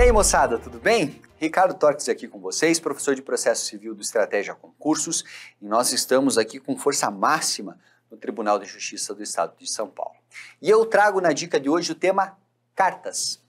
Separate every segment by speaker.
Speaker 1: E aí, moçada, tudo bem? Ricardo Torques aqui com vocês, professor de Processo Civil do Estratégia Concursos, e nós estamos aqui com força máxima no Tribunal de Justiça do Estado de São Paulo. E eu trago na dica de hoje o tema cartas.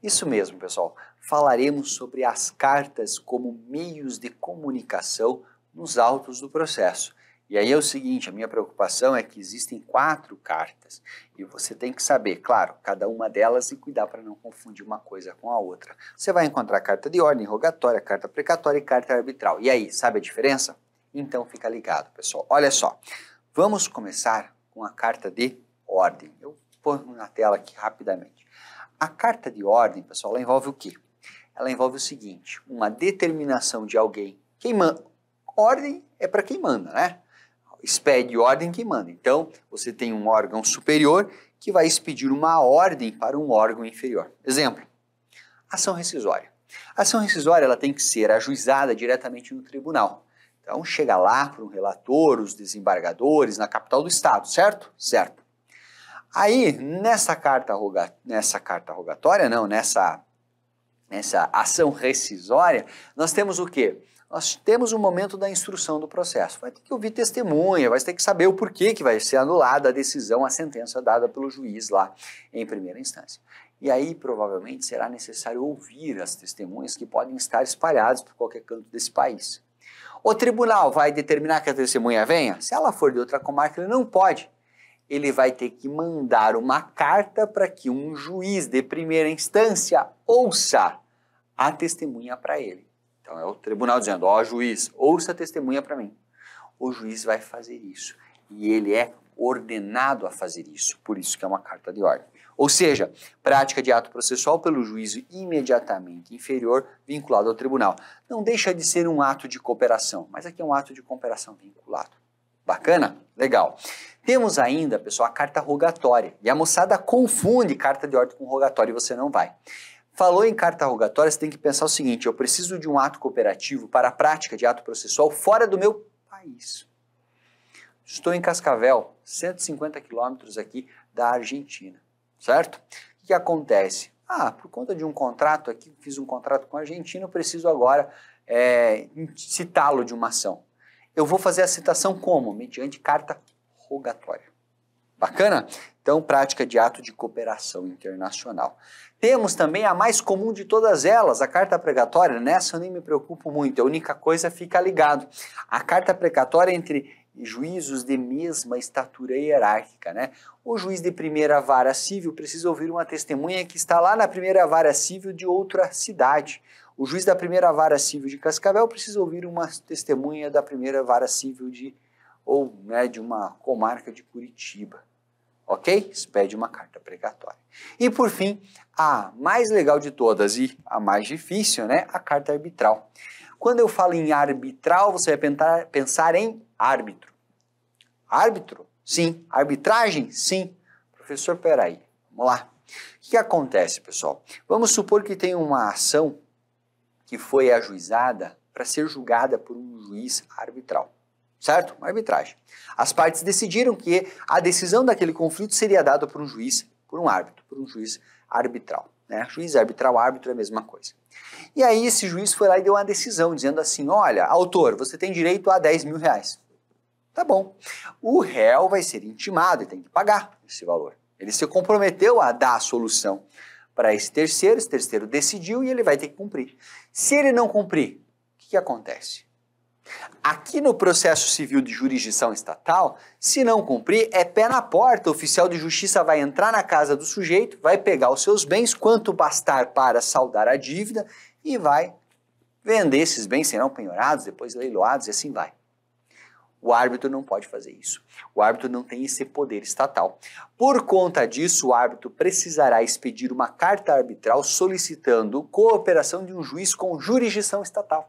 Speaker 1: Isso mesmo, pessoal. Falaremos sobre as cartas como meios de comunicação nos autos do processo. E aí é o seguinte, a minha preocupação é que existem quatro cartas e você tem que saber, claro, cada uma delas e cuidar para não confundir uma coisa com a outra. Você vai encontrar carta de ordem, rogatória, carta precatória e carta arbitral. E aí, sabe a diferença? Então fica ligado, pessoal. Olha só, vamos começar com a carta de ordem. Eu ponho na tela aqui rapidamente. A carta de ordem, pessoal, ela envolve o quê? Ela envolve o seguinte, uma determinação de alguém. Quem manda? Ordem é para quem manda, né? expede ordem que manda. Então, você tem um órgão superior que vai expedir uma ordem para um órgão inferior. Exemplo: ação rescisória. ação rescisória ela tem que ser ajuizada diretamente no tribunal. Então, chega lá para um relator, os desembargadores, na capital do estado, certo? Certo. Aí, nessa carta, roga... nessa carta rogatória, não, nessa nessa ação rescisória, nós temos o quê? Nós temos o um momento da instrução do processo. Vai ter que ouvir testemunha, vai ter que saber o porquê que vai ser anulada a decisão, a sentença dada pelo juiz lá em primeira instância. E aí, provavelmente, será necessário ouvir as testemunhas que podem estar espalhadas por qualquer canto desse país. O tribunal vai determinar que a testemunha venha? Se ela for de outra comarca, ele não pode ele vai ter que mandar uma carta para que um juiz de primeira instância ouça a testemunha para ele. Então é o tribunal dizendo: ó oh, juiz, ouça a testemunha para mim. O juiz vai fazer isso e ele é ordenado a fazer isso, por isso que é uma carta de ordem. Ou seja, prática de ato processual pelo juízo imediatamente inferior vinculado ao tribunal. Não deixa de ser um ato de cooperação, mas aqui é um ato de cooperação vinculado. Bacana? Legal. Temos ainda, pessoal, a carta rogatória. E a moçada confunde carta de ordem com rogatório e você não vai. Falou em carta rogatória, você tem que pensar o seguinte: eu preciso de um ato cooperativo para a prática de ato processual fora do meu país. Estou em Cascavel, 150 quilômetros aqui da Argentina, certo? O que acontece? Ah, por conta de um contrato aqui, fiz um contrato com a Argentina, eu preciso agora é, citá-lo de uma ação. Eu vou fazer a citação como? Mediante carta rogatória. Bacana? Então, prática de ato de cooperação internacional. Temos também a mais comum de todas elas, a carta pregatória. Nessa eu nem me preocupo muito, a única coisa é fica ligado. A carta pregatória entre juízos de mesma estatura hierárquica, né? O juiz de primeira vara civil precisa ouvir uma testemunha que está lá na primeira vara civil de outra cidade. O juiz da primeira vara civil de Cascavel precisa ouvir uma testemunha da primeira vara civil de ou né, de uma comarca de Curitiba. Ok? Isso pede uma carta precatória. E por fim, a mais legal de todas e a mais difícil, né? A carta arbitral. Quando eu falo em arbitral, você vai pensar em árbitro. Árbitro? Sim. Arbitragem? Sim. Professor, peraí. Vamos lá. O que acontece, pessoal? Vamos supor que tem uma ação que foi ajuizada para ser julgada por um juiz arbitral. Certo? Uma arbitragem. As partes decidiram que a decisão daquele conflito seria dada por um juiz, por um árbitro, por um juiz arbitral. Né? Juiz arbitral, árbitro é a mesma coisa. E aí esse juiz foi lá e deu uma decisão, dizendo assim: olha, autor, você tem direito a 10 mil reais. Tá bom. O réu vai ser intimado e tem que pagar esse valor. Ele se comprometeu a dar a solução para esse terceiro, esse terceiro decidiu e ele vai ter que cumprir. Se ele não cumprir, o que, que acontece? Aqui no processo civil de jurisdição estatal, se não cumprir, é pé na porta. O oficial de justiça vai entrar na casa do sujeito, vai pegar os seus bens, quanto bastar para saldar a dívida, e vai vender esses bens, serão penhorados, depois leiloados e assim vai. O árbitro não pode fazer isso. O árbitro não tem esse poder estatal. Por conta disso, o árbitro precisará expedir uma carta arbitral solicitando cooperação de um juiz com jurisdição estatal.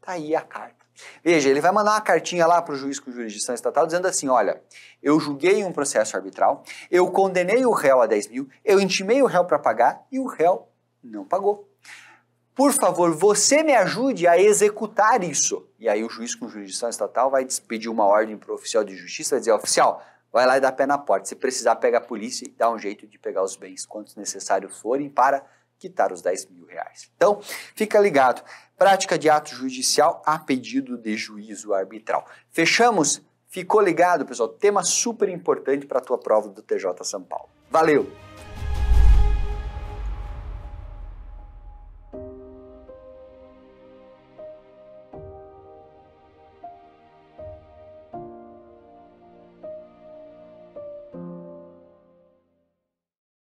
Speaker 1: Está aí a carta. Veja, ele vai mandar uma cartinha lá para o juiz com jurisdição estatal dizendo assim: olha, eu julguei um processo arbitral, eu condenei o réu a 10 mil, eu intimei o réu para pagar e o réu não pagou por favor, você me ajude a executar isso. E aí o juiz com jurisdição estatal vai pedir uma ordem para o oficial de justiça, vai dizer, oficial, vai lá e dá pé na porta. Se precisar, pega a polícia e dá um jeito de pegar os bens, quantos necessários forem, para quitar os 10 mil reais. Então, fica ligado. Prática de ato judicial a pedido de juízo arbitral. Fechamos? Ficou ligado, pessoal? Tema super importante para a tua prova do TJ São Paulo. Valeu!